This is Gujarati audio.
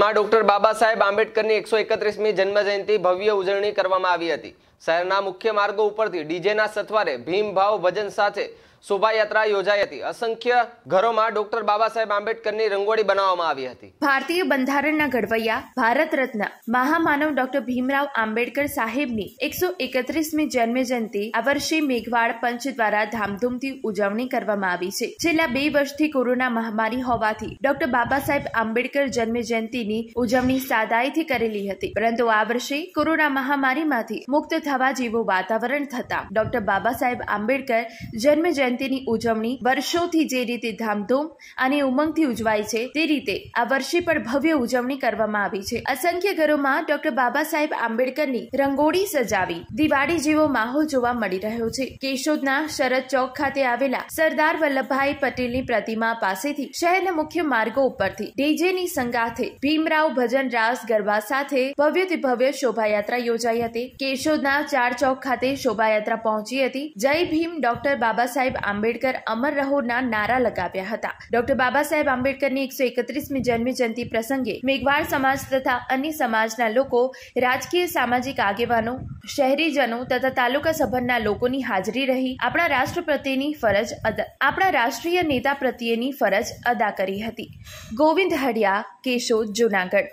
માં ડોક્ટર બાબા સાહેબ આંબેડકરની એકસો એકત્રીસમી જન્મજયંતિ ભવ્ય ઉજવણી કરવામાં આવી હતી શહેરના મુખ્ય માર્ગો ઉપરથી ડીજેના સથવારે ભીમભાવ ભજન સાથે શોભાયાત્રા યોજાઈ હતી અસંખ્ય ઘરોમાં ડોક્ટર બાબા સાહેબ આંબેડકરની રંગોળી બનાવવામાં આવી હતી ભારતીય બંધારણના ઘડવૈયા ભારત રત્ન મહામાનવ ડોક્ટર ભીમરાવ આંબેડકર સાહેબની એકસો એકત્રીસમી જન્મ આ વર્ષે મેઘવાડ પંચ દ્વારા ધામધૂમથી ઉજવણી કરવામાં આવી છે છેલ્લા બે વર્ષથી કોરોના મહામારી હોવાથી ડોક્ટર બાબા સાહેબ આંબેડકર જન્મ જયંતિની ઉજવણી સાદાઈથી કરેલી હતી પરંતુ આ વર્ષે કોરોના મહામારીમાંથી મુક્ત થવા જેવું વાતાવરણ થતા ડોક્ટર બાબા સાહેબ આંબેડકર જન્મ જયંતિ જયંતિની ઉજવણી વર્ષોથી જે રીતે ધામધૂમ અને ઉમંગથી ઉજવાય છે તે રીતે આ વર્ષે પણ ભવ્ય ઉજવણી કરવામાં આવી છે અસંખ્ય ઘરોમાં ડોક્ટર બાબા સાહેબ આંબેડકરની રંગોળી સજાવી દિવાળી જેવો માહોલ જોવા મળી રહ્યો છે કેશોદના શરદ ચોક ખાતે આવેલા સરદાર વલ્લભભાઈ પટેલની પ્રતિમા પાસેથી શહેરના મુખ્ય માર્ગો ઉપરથી ડીજેની સંગાથે ભીમરાવ ભજન રાસ ગરબા સાથે ભવ્યથી ભવ્ય શોભાયાત્રા યોજાઈ હતી કેશોદના ચાર ચોક ખાતે શોભાયાત્રા પહોંચી હતી જય ભીમ ડોક્ટર બાબા સાહેબ આંબેડકર અમર રહોના નારા લગાવ્યા હતા ડોક્ટર બાબા સાહેબ આંબેડકરની એકસો એકત્રીસમી જન્મજયંતિ પ્રસંગે મેઘવાળ સમાજ તથા અન્ય સમાજના લોકો રાજકીય સામાજિક આગેવાનો શહેરીજનો તથા તાલુકા સભરના લોકોની હાજરી રહી આપણા રાષ્ટ્ર પ્રત્યેની ફરજ આપણા રાષ્ટ્રીય નેતા પ્રત્યેની ફરજ અદા કરી હતી ગોવિંદ હડિયા કેશોદ જુનાગઢ